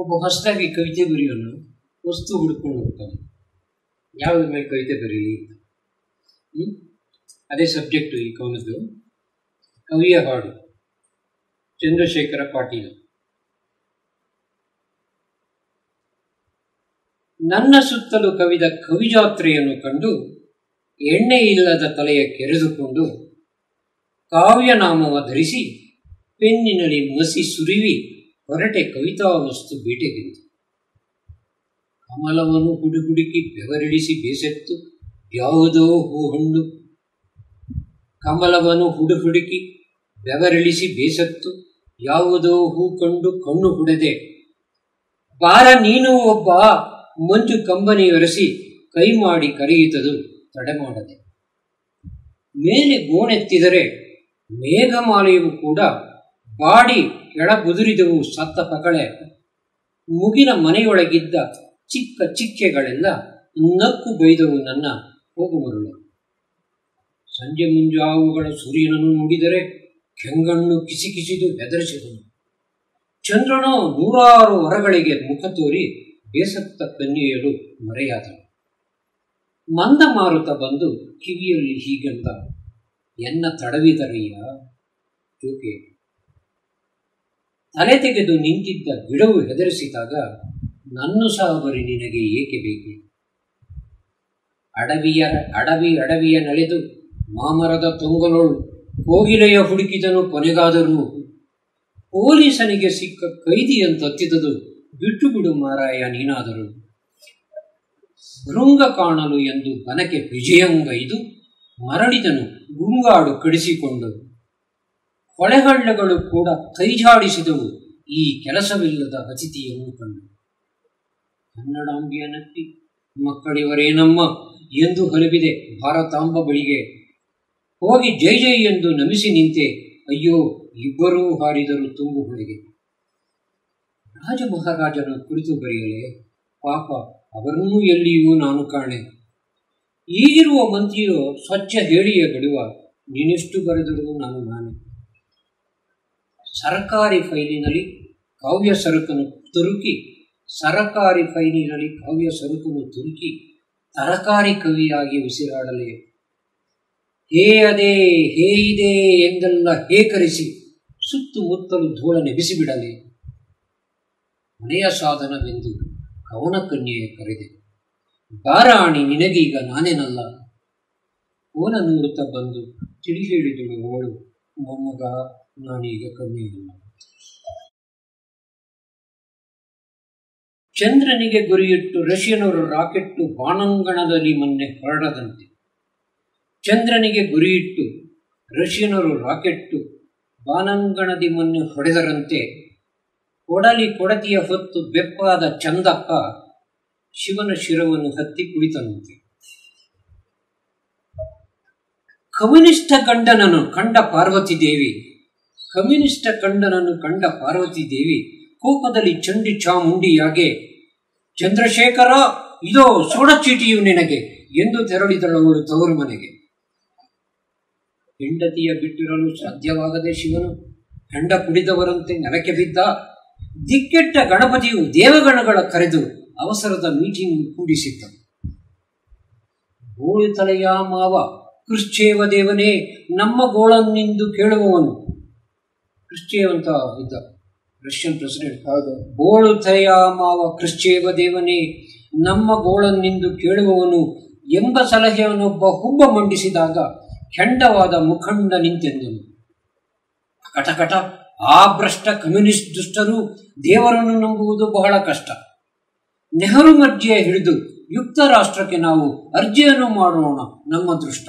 ಒಬ್ಬ ಹೊಸದಾಗಿ ಕವಿತೆ ಬರೆಯೋನು ವಸ್ತು ಹುಡ್ಕೊಂಡು ಹೋಗ್ತಾನೆ ಯಾವ ಮೇಲೆ ಕವಿತೆ ಬರೀಲಿ ಅದೇ ಸಬ್ಜೆಕ್ಟು ಈ ಕವನದ್ದು ಕವಿಯ ಹಾಡು ಚಂದ್ರಶೇಖರ ಪಾಟೀಲ ನನ್ನ ಸುತ್ತಲೂ ಕವಿದ ಕವಿಜಾತ್ರೆಯನ್ನು ಕಂಡು ಎಣ್ಣೆ ಇಲ್ಲದ ತಲೆಯ ಕೆರೆದುಕೊಂಡು ಕಾವ್ಯನಾಮವ ಧರಿಸಿ ಪೆನ್ನಿನಲ್ಲಿ ಮಸಿ ಸುರಿವಿ ಹೊರಟೆ ಕವಿತಾ ವಸ್ತು ಕಮಲವನ್ನು ಕಮಲವನು ಹುಡುಗುಡುಕಿ ಬೆವರಿಳಿಸಿ ಬೇಸತ್ತು ಯಾವುದೋ ಹೂಹಣ್ಣು ಕಮಲವನು ಹುಡುಕಿ ಬೆವರಿಳಿಸಿ ಬೇಸತ್ತು ಯಾವುದೋ ಹೂ ಕಂಡು ಕಣ್ಣು ಹುಡದೆ ಬಾರ ನೀನು ಒಬ್ಬ ಮಂಜು ಒರೆಸಿ ಕೈ ಮಾಡಿ ಕರೆಯಿತದು ಮಾಡದೆ ಮೇಲೆ ಗೋಣೆತ್ತಿದರೆ ಮೇಘಮಾಲೆಯು ಕೂಡ ಬಾಡಿ ಎಳಗುದುರಿದವು ಸತ್ತ ಪಕಳೆ ಮುಗಿನ ಮನೆಯೊಳಗಿದ್ದ ಚಿಕ್ಕ ಚಿಕ್ಕೆಗಳೆಲ್ಲ ನಕ್ಕು ಬೈದವು ನನ್ನ ಹೋಗುಮರುಳು ಸಂಜೆ ಮುಂಜಾವುಗಳ ಸೂರ್ಯನನ್ನು ನೋಡಿದರೆ ಕೆಂಗಣ್ಣು ಕಿಸಿದು ಹೆದರಿಸಿದನು ಚಂದ್ರನು ನೂರಾರು ಹೊರಗಳಿಗೆ ಮುಖ ತೋರಿ ಬೇಸತ್ತ ಕನ್ಯೆಯರು ಮರೆಯಾದನು ಮಂದ ಮಾರುತ ಬಂದು ಕಿವಿಯಲ್ಲಿ ಹೀಗಂತ ಎನ್ನ ತಡವಿದರಯ್ಯ ಜೋಕೆ ತಲೆ ತೆಗೆದು ನಿಂತಿದ್ದ ಗಿಡವು ಹೆದರಿಸಿದಾಗ ನನ್ನು ಸಾವರಿ ನಿನಗೆ ಏಕೆ ಬೇಕು ಅಡವಿಯ ಅಡವಿ ಅಡವಿಯ ನಳೆದು ಮಾಮರದ ತೊಂಗಲೋಳು ಕೋಗಿಲೆಯ ಹುಡುಕಿದನು ಕೊನೆಗಾದರೂ ಪೊಲೀಸನಿಗೆ ಸಿಕ್ಕ ಕೈದಿಯಂತತ್ತಿದುದು ಬಿಟ್ಟು ಬಿಡು ಮಾರಾಯ ನೀನಾದರು ಭೃಂಗ ಕಾಣಲು ಎಂದು ಬನಕೆ ವಿಜಯಂಗೈದು ಮರಳಿದನು ಗುಂಗಾಡು ಕಡಿಸಿಕೊಂಡು ಹೊಳೆಹಳ್ಳಗಳು ಕೂಡ ಕೈಜಾಡಿಸಿದವು ಈ ಕೆಲಸವಿಲ್ಲದ ಅತಿಥಿಯನ್ನು ಕಂಡು ಕನ್ನಡಾಂಬಿಯ ನಟ್ಟಿ ಮಕ್ಕಳಿವರೇನಮ್ಮ ಎಂದು ಹರಿಬಿದೆ ಭಾರತಾಂಬ ಬಳಿಗೆ ಹೋಗಿ ಜೈ ಜೈ ಎಂದು ನಮಿಸಿ ನಿಂತೆ ಅಯ್ಯೋ ಇಬ್ಬರೂ ಹಾರಿದರು ತುಂಬು ಹೊಳೆಗೆ ರಾಜ ಮಹಾರಾಜನ ಕುರಿತು ಬರೆಯಲೇ ಪಾಪ ಅವರನ್ನೂ ಎಲ್ಲಿಯೂ ನಾನು ಕಾಣೆ ಈಗಿರುವ ಮಂತ್ರಿಯೋ ಸ್ವಚ್ಛ ಹೇಳಿಯ ಬಿಡುವ ನೀನೆಷ್ಟು ಬರೆದರೂ ನಾನು ನಾನೇ ಸರಕಾರಿ ಫೈಲಿನಲ್ಲಿ ಕಾವ್ಯ ಸರಕನ್ನು ತುರುಕಿ ಸರಕಾರಿ ಫೈಲಿನಲ್ಲಿ ಕಾವ್ಯ ಸರಕನ್ನು ತುರುಕಿ ತರಕಾರಿ ಕವಿಯಾಗಿ ಉಸಿರಾಡಲೇ ಹೇ ಅದೇ ಹೇ ಇದೆ ಎಂದೆಲ್ಲ ಹೇಕರಿಸಿ ಸುತ್ತಮುತ್ತಲು ಧೂಳನೆ ಬಿಸಿಬಿಡಲಿ ಮನೆಯ ಸಾಧನವೆಂದು ಕವನ ಕನ್ಯೆಯ ಕರೆದೆ ಬಾರಾಣಿ ನಿನಗೀಗ ನಾನೇನಲ್ಲ ಓನ ನೋಡುತ್ತಾ ಬಂದು ತಿಳಿ ಹೇಳಿದಳು ಅವಳು ಮೊಮ್ಮಗ ನಾನೀಗ ಕಮ್ಮಿ ಇಲ್ಲ ಚಂದ್ರನಿಗೆ ಗುರಿಯಿಟ್ಟು ರಷ್ಯನವರು ರಾಕೆಟ್ಟು ಬಾಣಾಂಗಣದಲ್ಲಿ ಮೊನ್ನೆ ಹೊರಡದಂತೆ ಚಂದ್ರನಿಗೆ ಗುರಿಯಿಟ್ಟು ರಷ್ಯನರು ರಾಕೆಟ್ಟು ಬಾನಂಗಣದಿ ಮೊನ್ನೆ ಹೊಡೆದರಂತೆ ಕೊಡಲಿ ಕೊಡತಿಯ ಹೊತ್ತು ಬೆಪ್ಪಾದ ಚಂದಪ್ಪ ಶಿವನ ಶಿರವನ್ನು ಹತ್ತಿ ಕುಳಿತನಂತೆ ಕಮ್ಯುನಿಸ್ಟ ಗಂಡನನ್ನು ಕಂಡ ಪಾರ್ವತಿ ದೇವಿ ಕಮ್ಯುನಿಸ್ಟ ಕಂಡನನ್ನು ಕಂಡ ಪಾರ್ವತಿ ದೇವಿ ಕೋಪದಲ್ಲಿ ಚಂಡಿ ಚಾಮುಂಡಿಯಾಗೆ ಚಂದ್ರಶೇಖರ ಇದೋ ಚೀಟಿಯು ನಿನಗೆ ಎಂದು ತೆರಳಿದಳವಳು ತವರು ಮನೆಗೆ ಹೆಂಡತಿಯ ಬಿಟ್ಟಿರಲು ಸಾಧ್ಯವಾಗದೆ ಶಿವನು ಹೆಂಡ ಕುಡಿದವರಂತೆ ನೆಲಕ್ಕೆ ಬಿದ್ದ ದಿಕ್ಕೆಟ್ಟ ಗಣಪತಿಯು ದೇವಗಣಗಳ ಕರೆದು ಅವಸರದ ಮೀಟಿಂಗ್ ಕೂಡಿಸಿದ್ದ ಗೋಳು ತಲೆಯ ಮಾವ ಕೃಶ್ಚೇವ ದೇವನೇ ನಮ್ಮ ಗೋಳನ್ನೆಂದು ಕೇಳುವವನು ಕ್ರಿಶ್ಚೇವಂತ ಇದ್ದ ರಷ್ಯನ್ ಪ್ರೆಸಿಡೆಂಟ್ ಹೌದು ಬೋಳು ತಯ ಮಾವ ಕ್ರಿಶ್ಚೇವ ದೇವನೇ ನಮ್ಮ ಬೋಳನ್ನೆಂದು ಕೇಳುವವನು ಎಂಬ ಸಲಹೆಯನ್ನು ಹುಬ್ಬ ಮಂಡಿಸಿದಾಗ ಕೆಂಡವಾದ ಮುಖಂಡ ನಿಂತೆಂದನು ಕಟಕಟ ಆ ಭ್ರಷ್ಟ ಕಮ್ಯುನಿಸ್ಟ್ ದುಷ್ಟರು ದೇವರನ್ನು ನಂಬುವುದು ಬಹಳ ಕಷ್ಟ ನೆಹರು ಮರ್ಜಿಯ ಹಿಡಿದು ಯುಕ್ತ ರಾಷ್ಟ್ರಕ್ಕೆ ನಾವು ಅರ್ಜಿಯನ್ನು ಮಾಡೋಣ ನಮ್ಮ ದೃಷ್ಟ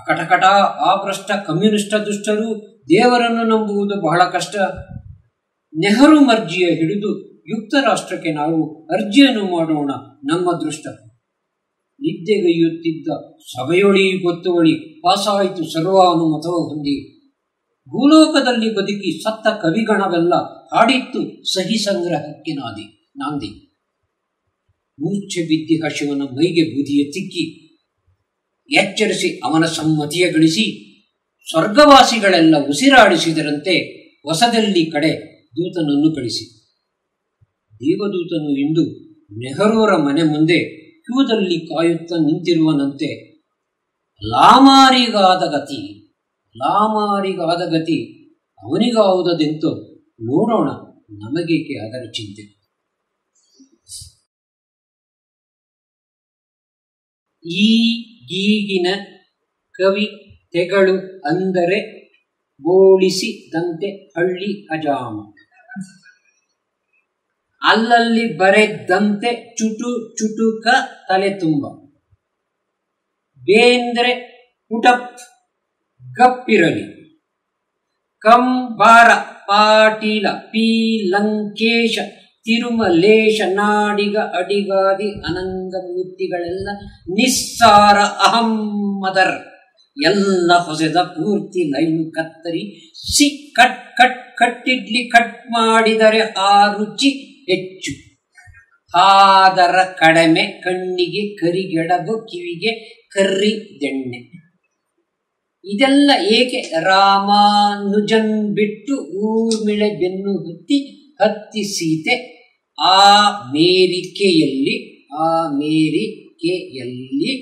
ಅಕಟಕಟ ಆ ಭ್ರಷ್ಟ ಕಮ್ಯುನಿಸ್ಟ ದುಷ್ಟರು ದೇವರನ್ನು ನಂಬುವುದು ಬಹಳ ಕಷ್ಟ ನೆಹರು ಮರ್ಜಿಯ ಹಿಡಿದು ಯುಕ್ತ ರಾಷ್ಟ್ರಕ್ಕೆ ನಾವು ಅರ್ಜಿಯನ್ನು ಮಾಡೋಣ ನಮ್ಮ ದೃಷ್ಟ ನಿದ್ದೆಗೈಯುತ್ತಿದ್ದ ಸಭೆಯೊಳಿ ಗೊತ್ತುವಳಿ ಪಾಸಾಯಿತು ಸರ್ವಾನುಮತವ ಹೊಂದಿ ಭೂಲೋಕದಲ್ಲಿ ಬದುಕಿ ಸತ್ತ ಕವಿಗಣವೆಲ್ಲ ಹಾಡಿತ್ತು ಸಹಿ ಸಂಗ್ರಹಕ್ಕೆ ನಾದಿ ನಾಂದಿ ಮೂರ್ಛೆ ಬಿದ್ದಿ ಹಶಿವನ ಮೈಗೆ ಬುದಿಯ ತಿಕ್ಕಿ ಎಚ್ಚರಿಸಿ ಅವನ ಸಮ್ಮತಿಯ ಗಳಿಸಿ ಸ್ವರ್ಗವಾಸಿಗಳೆಲ್ಲ ಉಸಿರಾಡಿಸಿದರಂತೆ ಹೊಸದಲ್ಲಿ ಕಡೆ ದೂತನನ್ನು ಕಳಿಸಿ ದೇವದೂತನು ಇಂದು ನೆಹರೂರ ಮನೆ ಮುಂದೆ ಕ್ಯೂದಲ್ಲಿ ಕಾಯುತ್ತಾ ನಿಂತಿರುವನಂತೆ ಲಾಮಾರಿಗಾದ ಗತಿ ಲಾಮಾರಿಗಾದ ಗತಿ ಅವನಿಗಾವುದೆಂತೋ ನೋಡೋಣ ನಮಗೇಕೆ ಅದರ ಚಿಂತೆ ಈ ಕವಿ ತೆಗಳು ಅಂದರೆ ಗೋಳಿಸಿ ದಂತೆ ಹಳ್ಳಿ ಅಜಾಮ ಅಲ್ಲಲ್ಲಿ ಬರೆದಂತೆ ಚುಟು ಚುಟುಕ ತಲೆ ತುಂಬ ಬೇಂದ್ರೆ ಪುಟಪ್ ಗಪ್ಪಿರಲಿ ಕಂಬಾರ ಪಾಟೀಲ ಪೀಲಂಕೇಶ ತಿರುಮಲೇಶ ನಾಡಿಗ ಅಡಿಗಾದಿ ಮೂರ್ತಿಗಳೆಲ್ಲ ನಿಸ್ಸಾರ ಅಹಂ ಎಲ್ಲ ಹೊಸೆದ ಪೂರ್ತಿ ಲೈವ್ ಕತ್ತರಿ ಸಿ ಕಟ್ ಕಟ್ ಕಟ್ಟಿಡ್ಲಿ ಕಟ್ ಮಾಡಿದರೆ ಆ ರುಚಿ ಹೆಚ್ಚು ಆದರ ಕಡಿಮೆ ಕಣ್ಣಿಗೆ ಕರಿಗೆಡದು ಕಿವಿಗೆ ಕರ್ರಿ ದೆಣ್ಣೆ ಇದೆಲ್ಲ ಏಕೆ ರಾಮಾನುಜನ್ ಬಿಟ್ಟು ಊರ್ಮಿಳೆ ಬೆನ್ನು ಹುತ್ತಿ ಹತ್ತಿ ಸೀತೆ ಆ ಮೇರಿಕೆಯಲ್ಲಿ ಆ ಮೇರಿಕೆಯಲ್ಲಿ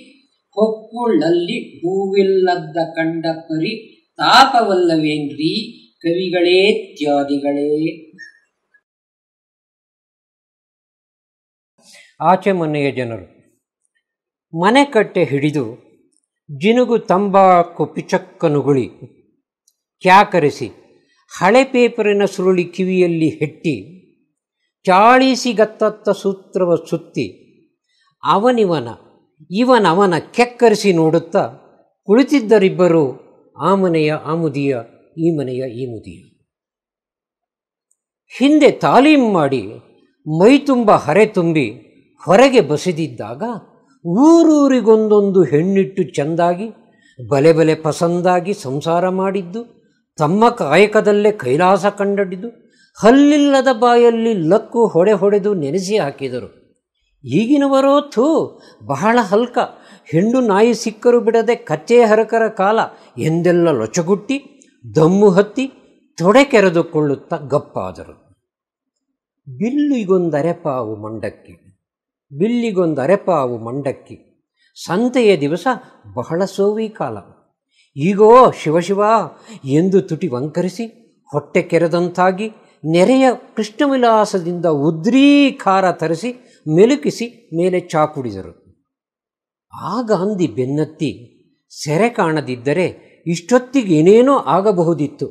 ಹೊಕ್ಕುಳ್ಳಲ್ಲಿ ಹೂವಿಲ್ಲದ್ದ ಕಂಡ ಪರಿ ತಾಪವಲ್ಲವೇನ್ರಿ ಕವಿಗಳೇತ್ಯಾದಿಗಳೇ ಆಚೆ ಮನೆಯ ಜನರು ಮನೆ ಕಟ್ಟೆ ಹಿಡಿದು ಜಿನುಗು ತಂಬಾಕು ಪಿಚಕ್ಕನುಗುಳಿ ಕ್ಯಾಕರಿಸಿ ಹಳೆ ಪೇಪರಿನ ಸುರುಳಿ ಕಿವಿಯಲ್ಲಿ ಹೆಟ್ಟಿ ಚಾಳಿಸಿಗತ್ತತ್ತ ಸೂತ್ರವ ಸುತ್ತಿ ಅವನಿವನ ಇವನವನ ಕೆಕ್ಕರಿಸಿ ನೋಡುತ್ತಾ ಕುಳಿತಿದ್ದರಿಬ್ಬರು ಆ ಮನೆಯ ಆಮುದಿಯ ಈ ಮನೆಯ ಈ ಮುದಿಯ ಹಿಂದೆ ತಾಲೀಮ್ ಮಾಡಿ ಮೈ ತುಂಬ ಹರೆ ತುಂಬಿ ಹೊರಗೆ ಬಸಿದಿದ್ದಾಗ ಊರೂರಿಗೊಂದೊಂದು ಹೆಣ್ಣಿಟ್ಟು ಚೆಂದಾಗಿ ಬಲೆ ಬಲೆ ಪಸಂದಾಗಿ ಸಂಸಾರ ಮಾಡಿದ್ದು ತಮ್ಮ ಕಾಯಕದಲ್ಲೇ ಕೈಲಾಸ ಕಂಡಡಿದು ಹಲ್ಲಿಲ್ಲದ ಬಾಯಲ್ಲಿ ಲಕ್ಕು ಹೊಡೆ ಹೊಡೆದು ನೆನೆಸಿ ಹಾಕಿದರು ಈಗಿನವರೋ ಥೂ ಬಹಳ ಹಲ್ಕ ಹೆಣ್ಣು ನಾಯಿ ಸಿಕ್ಕರು ಬಿಡದೆ ಕಚ್ಚೆ ಹರಕರ ಕಾಲ ಎಂದೆಲ್ಲ ಲೊಚಗುಟ್ಟಿ ದಮ್ಮು ಹತ್ತಿ ತೊಡೆ ಕೆರೆದುಕೊಳ್ಳುತ್ತಾ ಗಪ್ಪಾದರು ಬಿಲ್ಲಿಗೊಂದರೆಪಾವು ಮಂಡಕ್ಕಿ ಬಿಲ್ಲಿಗೊಂದರೆಪಾವು ಮಂಡಕ್ಕಿ ಸಂತೆಯ ದಿವಸ ಬಹಳ ಸೋವಿ ಕಾಲ ಈಗೋ ಶಿವಶಿವ ಎಂದು ತುಟಿ ವಂಕರಿಸಿ ಹೊಟ್ಟೆ ಕೆರೆದಂತಾಗಿ ನೆರೆಯ ಕೃಷ್ಣವಿಲಾಸದಿಂದ ಉದ್ರೀಕಾರ ತರಿಸಿ ಮೆಲುಕಿಸಿ ಮೇಲೆ ಚಾಕುಡಿದರು ಆಗ ಹಂದಿ ಬೆನ್ನತ್ತಿ ಸೆರೆ ಕಾಣದಿದ್ದರೆ ಇಷ್ಟೊತ್ತಿಗೆ ಏನೇನೋ ಆಗಬಹುದಿತ್ತು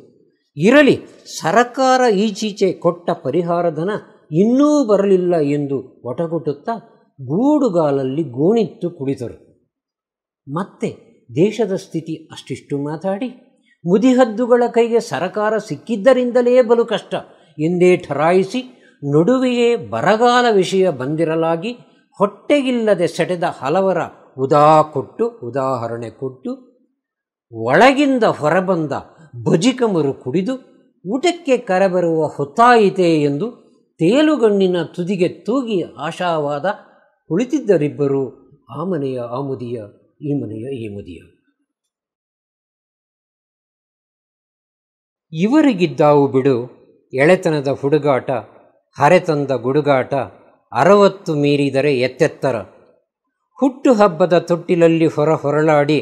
ಇರಲಿ ಸರಕಾರ ಈಚೀಚೆ ಕೊಟ್ಟ ಪರಿಹಾರಧನ ಇನ್ನೂ ಬರಲಿಲ್ಲ ಎಂದು ಒಟಗುಟುತ್ತಾ ಗೂಡುಗಾಲಲ್ಲಿ ಗೋಣಿತ್ತು ಕುಡಿದರು ಮತ್ತೆ ದೇಶದ ಸ್ಥಿತಿ ಅಷ್ಟಿಷ್ಟು ಮಾತಾಡಿ ಮುದಿಹದ್ದುಗಳ ಕೈಗೆ ಸರಕಾರ ಸಿಕ್ಕಿದ್ದರಿಂದಲೇ ಬಲು ಕಷ್ಟ ಎಂದೇ ಠರಾಯಿಸಿ ನಡುವೆಯೇ ಬರಗಾಲ ವಿಷಯ ಬಂದಿರಲಾಗಿ ಹೊಟ್ಟೆಗಿಲ್ಲದೆ ಸೆಟೆದ ಹಲವರ ಉದಾ ಕೊಟ್ಟು ಉದಾಹರಣೆ ಕೊಟ್ಟು ಒಳಗಿಂದ ಹೊರಬಂದ ಬಜಿಕಮರು ಕುಡಿದು ಊಟಕ್ಕೆ ಕರೆಬರುವ ಹೊತ್ತಾಯಿತೆ ಎಂದು ತೇಲುಗಣ್ಣಿನ ತುದಿಗೆ ತೂಗಿ ಆಶಾವಾದ ಕುಳಿತಿದ್ದರಿಬ್ಬರು ಆ ಮನೆಯ ಆ ಮುದಿಯ ಈ ಮನೆಯ ಈ ಮುದಿಯ ಇವರಿಗಿದ್ದಾವು ಬಿಡು ಎಳೆತನದ ಹುಡುಗಾಟ ಹರೆತಂದ ಗುಡುಗಾಟ ಅರವತ್ತು ಮೀರಿದರೆ ಎತ್ತೆತ್ತರ ಹುಟ್ಟು ಹಬ್ಬದ ತೊಟ್ಟಿಲಲ್ಲಿ ಹೊರ ಹೊರಳಾಡಿ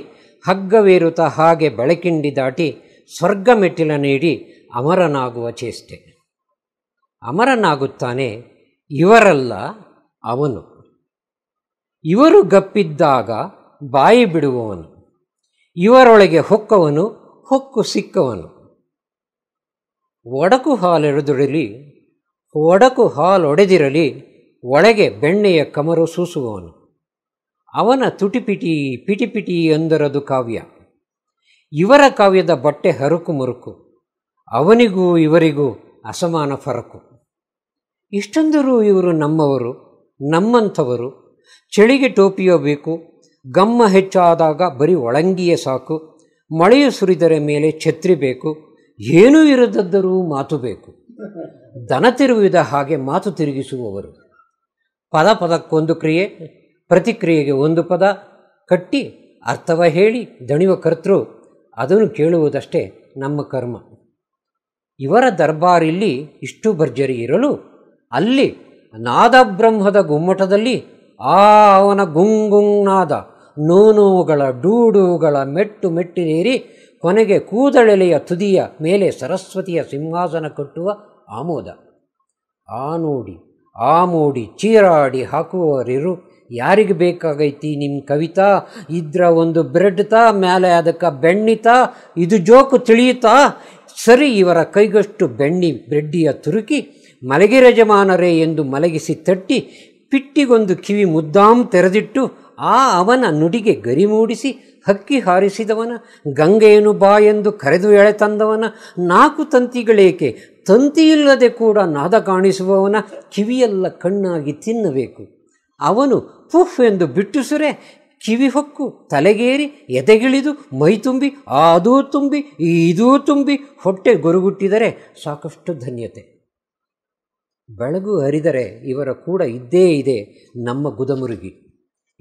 ಹಗ್ಗವೇರುತ ಹಾಗೆ ಬೆಳಕಿಂಡಿ ದಾಟಿ ಸ್ವರ್ಗ ಮೆಟ್ಟಿಲ ನೀಡಿ ಅಮರನಾಗುವ ಚೇಷ್ಟೆ ಅಮರನಾಗುತ್ತಾನೆ ಇವರಲ್ಲ ಅವನು ಇವರು ಗಪ್ಪಿದ್ದಾಗ ಬಾಯಿ ಬಿಡುವವನು ಇವರೊಳಗೆ ಹೊಕ್ಕವನು ಹೊಕ್ಕು ಸಿಕ್ಕವನು ಒಡಕು ಹಾಲೆರೆದುರಲಿ ಒಡಕು ಒಡೆದಿರಲಿ ಒಳಗೆ ಬೆಣ್ಣೆಯ ಕಮರು ಸೂಸುವವನು ಅವನ ತುಟಿಪಿಟಿ ಪಿಟಿಪಿಟಿ ಎಂದರದು ಕಾವ್ಯ ಇವರ ಕಾವ್ಯದ ಬಟ್ಟೆ ಹರುಕು ಮುರುಕು ಅವನಿಗೂ ಇವರಿಗೂ ಅಸಮಾನ ಫರಕು ಇಷ್ಟೊಂದರೂ ಇವರು ನಮ್ಮವರು ನಮ್ಮಂಥವರು ಚಳಿಗೆ ಟೋಪಿಯೋ ಬೇಕು ಗಮ್ಮ ಹೆಚ್ಚಾದಾಗ ಬರೀ ಒಳಂಗಿಯೇ ಸಾಕು ಮಳೆಯು ಸುರಿದರೆ ಮೇಲೆ ಛತ್ರಿ ಬೇಕು ಏನೂ ಇರದದ್ದರೂ ಮಾತು ಬೇಕು ದನ ತಿರುವಿದ ಹಾಗೆ ಮಾತು ತಿರುಗಿಸುವವರು ಪದ ಪದಕ್ಕೊಂದು ಕ್ರಿಯೆ ಪ್ರತಿಕ್ರಿಯೆಗೆ ಒಂದು ಪದ ಕಟ್ಟಿ ಅರ್ಥವ ಹೇಳಿ ದಣಿವ ಕರ್ತೃ ಅದನ್ನು ಕೇಳುವುದಷ್ಟೇ ನಮ್ಮ ಕರ್ಮ ಇವರ ದರ್ಬಾರಿಲ್ಲಿ ಇಷ್ಟು ಭರ್ಜರಿ ಇರಲು ಅಲ್ಲಿ ನಾದಬ್ರಹ್ಮದ ಬ್ರಹ್ಮದ ಗುಮ್ಮಟದಲ್ಲಿ ಆ ಅವನ ಗುಂಗುಂಗ್ನಾದ ನೋನೋಗಳ ಡೂಡುಗಳ ಮೆಟ್ಟು ಮೆಟ್ಟಿನೇರಿ ಕೊನೆಗೆ ಕೂದಳೆಲೆಯ ತುದಿಯ ಮೇಲೆ ಸರಸ್ವತಿಯ ಸಿಂಹಾಸನ ಕಟ್ಟುವ ಆಮೋದ ಆ ನೋಡಿ ಆ ಮೋಡಿ ಚೀರಾಡಿ ಹಾಕುವರಿರು ಯಾರಿಗೆ ಬೇಕಾಗೈತಿ ನಿಮ್ಮ ಕವಿತಾ ಇದ್ರ ಒಂದು ಬ್ರೆಡ್ತಾ ಮೇಲೆ ಅದಕ್ಕೆ ಬೆಣ್ಣಿತಾ ಇದು ಜೋಕು ತಿಳಿಯುತ್ತಾ ಸರಿ ಇವರ ಕೈಗಷ್ಟು ಬೆಣ್ಣಿ ಬ್ರೆಡ್ಡಿಯ ತುರುಕಿ ಮಲಗಿ ರಜಮಾನರೇ ಎಂದು ಮಲಗಿಸಿ ತಟ್ಟಿ ಪಿಟ್ಟಿಗೊಂದು ಕಿವಿ ಮುದ್ದಾಂ ತೆರೆದಿಟ್ಟು ಆ ಅವನ ನುಡಿಗೆ ಗರಿ ಮೂಡಿಸಿ ಹಕ್ಕಿ ಹಾರಿಸಿದವನ ಗಂಗೆಯನ್ನು ಬಾ ಎಂದು ಕರೆದು ತಂದವನ ನಾಲ್ಕು ತಂತಿಗಳೇಕೆ ತಂತಿಯಿಲ್ಲದೆ ಕೂಡ ನಾದ ಕಾಣಿಸುವವನ ಕಿವಿಯೆಲ್ಲ ಕಣ್ಣಾಗಿ ತಿನ್ನಬೇಕು ಅವನು ಪುಫ್ ಎಂದು ಬಿಟ್ಟುಸುರೆ ಕಿವಿ ಹೊಕ್ಕು ತಲೆಗೇರಿ ಎದೆಗಿಳಿದು ಮೈ ತುಂಬಿ ಅದೂ ತುಂಬಿ ಇದೂ ತುಂಬಿ ಹೊಟ್ಟೆ ಗೊರುಗುಟ್ಟಿದರೆ ಸಾಕಷ್ಟು ಧನ್ಯತೆ ಬೆಳಗು ಹರಿದರೆ ಇವರ ಕೂಡ ಇದ್ದೇ ಇದೆ ನಮ್ಮ ಗುದಮುರುಗಿ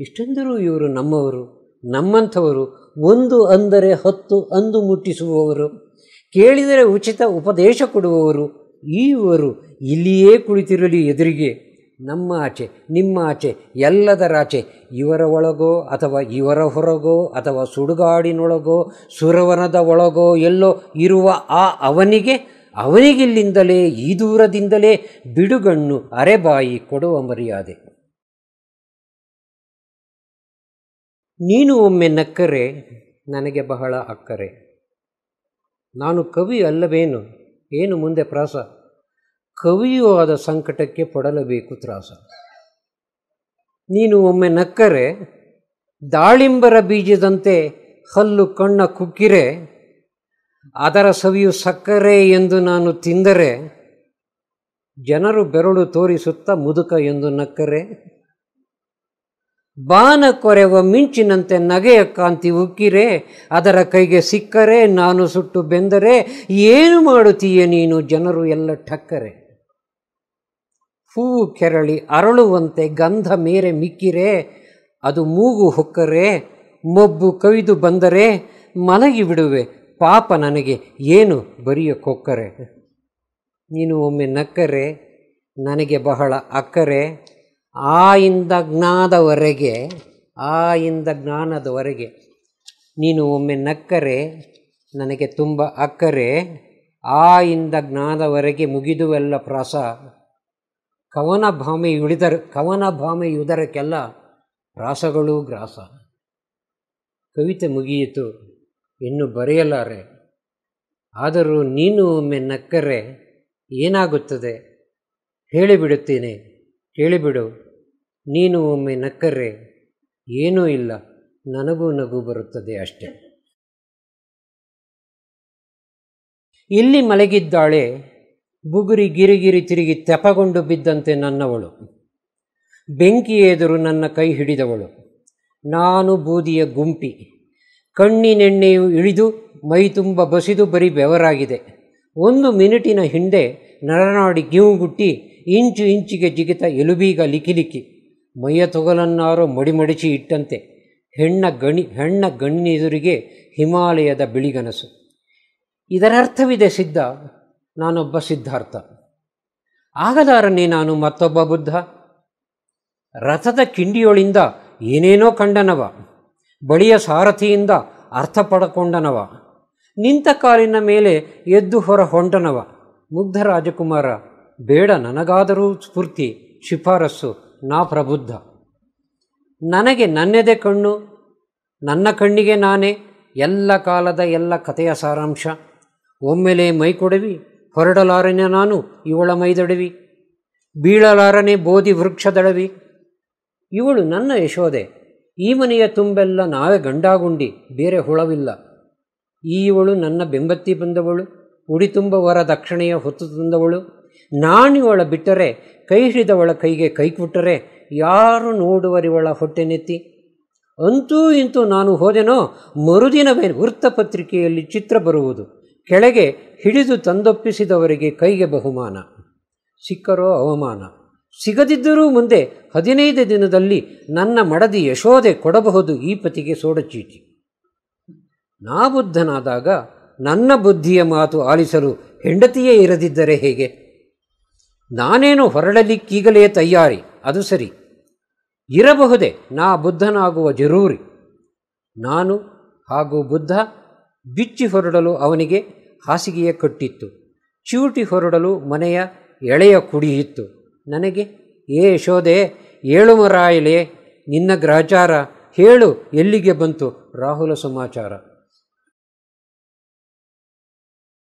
ಇಷ್ಟೆಂದರೂ ಇವರು ನಮ್ಮವರು ನಮ್ಮಂಥವರು ಒಂದು ಅಂದರೆ ಹತ್ತು ಅಂದು ಮುಟ್ಟಿಸುವವರು ಕೇಳಿದರೆ ಉಚಿತ ಉಪದೇಶ ಕೊಡುವವರು ಈವರು ಇಲ್ಲಿಯೇ ಕುಳಿತಿರಲಿ ಎದುರಿಗೆ ನಮ್ಮ ಆಚೆ ನಿಮ್ಮ ಆಚೆ ಎಲ್ಲದರಾಚೆ ಇವರ ಒಳಗೋ ಅಥವಾ ಇವರ ಹೊರಗೋ ಅಥವಾ ಸುಡುಗಾಡಿನೊಳಗೋ ಸುರವನದ ಒಳಗೋ ಎಲ್ಲೋ ಇರುವ ಆ ಅವನಿಗೆ ಅವನಿಗಿಲ್ಲಿಂದಲೇ ಈ ದೂರದಿಂದಲೇ ಬಿಡುಗಣ್ಣು ಅರೆಬಾಯಿ ಕೊಡುವ ಮರ್ಯಾದೆ ನೀನು ಒಮ್ಮೆ ನಕ್ಕರೆ ನನಗೆ ಬಹಳ ಅಕ್ಕರೆ ನಾನು ಕವಿ ಅಲ್ಲವೇನು ಏನು ಮುಂದೆ ಪ್ರಾಸ ಕವಿಯೂ ಆದ ಸಂಕಟಕ್ಕೆ ಪಡಲಬೇಕು ತ್ರಾಸ ನೀನು ಒಮ್ಮೆ ನಕ್ಕರೆ ದಾಳಿಂಬರ ಬೀಜದಂತೆ ಹಲ್ಲು ಕಣ್ಣ ಕುಕ್ಕಿರೆ ಅದರ ಸವಿಯು ಸಕ್ಕರೆ ಎಂದು ನಾನು ತಿಂದರೆ ಜನರು ಬೆರಳು ತೋರಿಸುತ್ತಾ ಮುದುಕ ಎಂದು ನಕ್ಕರೆ ಬಾನ ಕೊರೆವ ಮಿಂಚಿನಂತೆ ನಗೆಯ ಕಾಂತಿ ಉಕ್ಕಿರೆ ಅದರ ಕೈಗೆ ಸಿಕ್ಕರೆ ನಾನು ಸುಟ್ಟು ಬೆಂದರೆ ಏನು ಮಾಡುತ್ತೀಯ ನೀನು ಜನರು ಎಲ್ಲ ಠಕ್ಕರೆ ಹೂವು ಕೆರಳಿ ಅರಳುವಂತೆ ಗಂಧ ಮೇರೆ ಮಿಕ್ಕಿರೆ ಅದು ಮೂಗು ಹೊಕ್ಕರೆ ಮೊಬ್ಬು ಕವಿದು ಬಂದರೆ ಮಲಗಿ ಬಿಡುವೆ ಪಾಪ ನನಗೆ ಏನು ಬರಿಯ ಕೊಕ್ಕರೆ ನೀನು ಒಮ್ಮೆ ನಕ್ಕರೆ ನನಗೆ ಬಹಳ ಅಕ್ಕರೆ ಆ ಇಂದ ಜ್ಞಾನದವರೆಗೆ ಆ ಇಂದ ಜ್ಞಾನದವರೆಗೆ ನೀನು ಒಮ್ಮೆ ನಕ್ಕರೆ ನನಗೆ ತುಂಬ ಅಕ್ಕರೆ ಆ ಇಂದ ಜ್ಞಾನದವರೆಗೆ ಮುಗಿದುವೆಲ್ಲ ಪ್ರಾಸ ಕವನ ಉಳಿದ ಕವನ ಉದರಕ್ಕೆಲ್ಲ ಪ್ರಾಸಗಳು ಗ್ರಾಸ ಕವಿತೆ ಮುಗಿಯಿತು ಇನ್ನು ಬರೆಯಲಾರೆ ಆದರೂ ನೀನು ಒಮ್ಮೆ ನಕ್ಕರೆ ಏನಾಗುತ್ತದೆ ಹೇಳಿಬಿಡುತ್ತೇನೆ ಹೇಳಿಬಿಡು ನೀನು ಒಮ್ಮೆ ನಕ್ಕರೆ ಏನೂ ಇಲ್ಲ ನನಗೂ ನಗು ಬರುತ್ತದೆ ಅಷ್ಟೆ ಇಲ್ಲಿ ಮಲಗಿದ್ದಾಳೆ ಬುಗುರಿ ಗಿರಿಗಿರಿ ತಿರುಗಿ ತೆಪಗೊಂಡು ಬಿದ್ದಂತೆ ನನ್ನವಳು ಬೆಂಕಿ ಎದುರು ನನ್ನ ಕೈ ಹಿಡಿದವಳು ನಾನು ಬೂದಿಯ ಗುಂಪಿ ಕಣ್ಣಿನೆಣ್ಣೆಯು ಇಳಿದು ಮೈ ತುಂಬ ಬಸಿದು ಬರೀ ಬೆವರಾಗಿದೆ ಒಂದು ಮಿನಿಟಿನ ಹಿಂದೆ ನರನಾಡಿ ಗಿವುಗುಟ್ಟಿ ಇಂಚು ಇಂಚಿಗೆ ಜಿಗಿತ ಎಲುಬೀಗ ಲಿಕಿಲಿಕಿ ಮೈಯ ತೊಗಲನ್ನಾರೋ ಮಡಿಮಡಿಚಿ ಇಟ್ಟಂತೆ ಹೆಣ್ಣ ಗಣಿ ಹೆಣ್ಣ ಗಣ್ಣೆದುರಿಗೆ ಹಿಮಾಲಯದ ಬಿಳಿಗನಸು ಇದರರ್ಥವಿದೆ ಸಿದ್ಧ ನಾನೊಬ್ಬ ಸಿದ್ಧಾರ್ಥ ಆಗಲಾರನೇ ನಾನು ಮತ್ತೊಬ್ಬ ಬುದ್ಧ ರಥದ ಕಿಂಡಿಯೊಳಿಂದ ಏನೇನೋ ಕಂಡನವ ಬಳಿಯ ಸಾರಥಿಯಿಂದ ಅರ್ಥ ಪಡಕೊಂಡನವ ನಿಂತ ಕಾಲಿನ ಮೇಲೆ ಎದ್ದು ಹೊರ ಹೊಂಟನವ ಮುಗ್ಧ ರಾಜಕುಮಾರ ಬೇಡ ನನಗಾದರೂ ಸ್ಫೂರ್ತಿ ಶಿಫಾರಸ್ಸು ನಾ ಪ್ರಬುದ್ಧ ನನಗೆ ನನ್ನದೇ ಕಣ್ಣು ನನ್ನ ಕಣ್ಣಿಗೆ ನಾನೇ ಎಲ್ಲ ಕಾಲದ ಎಲ್ಲ ಕಥೆಯ ಸಾರಾಂಶ ಒಮ್ಮೆಲೆ ಮೈ ಕೊಡವಿ ಹೊರಡಲಾರನೆ ನಾನು ಇವಳ ಮೈದಡವಿ ಬೀಳಲಾರನೆ ಬೋಧಿ ವೃಕ್ಷದಡವಿ ಇವಳು ನನ್ನ ಯಶೋದೆ ಈ ಮನೆಯ ತುಂಬೆಲ್ಲ ನಾವೇ ಗಂಡಾಗುಂಡಿ ಬೇರೆ ಹುಳವಿಲ್ಲ ಈ ಇವಳು ನನ್ನ ಬೆಂಬತ್ತಿ ಬಂದವಳು ಉಡಿ ತುಂಬ ವರ ದಕ್ಷಿಣೆಯ ಹೊತ್ತು ತಂದವಳು ನಾಣಿಯೊಳ ಬಿಟ್ಟರೆ ಕೈ ಹಿಡಿದವಳ ಕೈಗೆ ಕೈಕೊಟ್ಟರೆ ಯಾರು ನೋಡುವರಿವಳ ಹೊಟ್ಟೆ ನೆತ್ತಿ ಅಂತೂ ಇಂತೂ ನಾನು ಹೋದೆನೋ ಮರುದಿನವೇ ವೃತ್ತಪತ್ರಿಕೆಯಲ್ಲಿ ಚಿತ್ರ ಬರುವುದು ಕೆಳಗೆ ಹಿಡಿದು ತಂದೊಪ್ಪಿಸಿದವರಿಗೆ ಕೈಗೆ ಬಹುಮಾನ ಸಿಕ್ಕರೋ ಅವಮಾನ ಸಿಗದಿದ್ದರೂ ಮುಂದೆ ಹದಿನೈದು ದಿನದಲ್ಲಿ ನನ್ನ ಮಡದಿ ಯಶೋದೆ ಕೊಡಬಹುದು ಈ ಪತಿಗೆ ಸೋಡಚೀಟಿ ನಾ ಬುದ್ಧನಾದಾಗ ನನ್ನ ಬುದ್ಧಿಯ ಮಾತು ಆಲಿಸಲು ಹೆಂಡತಿಯೇ ಇರದಿದ್ದರೆ ಹೇಗೆ ನಾನೇನು ಹೊರಡಲಿಕ್ಕೀಗಲೇ ತಯಾರಿ ಅದು ಸರಿ ಇರಬಹುದೇ ನಾ ಬುದ್ಧನಾಗುವ ಜರೂರಿ ನಾನು ಹಾಗೂ ಬುದ್ಧ ಬಿಚ್ಚಿ ಹೊರಡಲು ಅವನಿಗೆ ಹಾಸಿಗೆಯ ಕಟ್ಟಿತ್ತು ಚೂಟಿ ಹೊರಡಲು ಮನೆಯ ಎಳೆಯ ಕುಡಿಯಿತ್ತು ನನಗೆ ಏ ಯಶೋದೆ ಏಳು ಮರಾಯಲೆ ನಿನ್ನ ಗ್ರಹಚಾರ ಹೇಳು ಎಲ್ಲಿಗೆ ಬಂತು ರಾಹುಲ ಸಮಾಚಾರ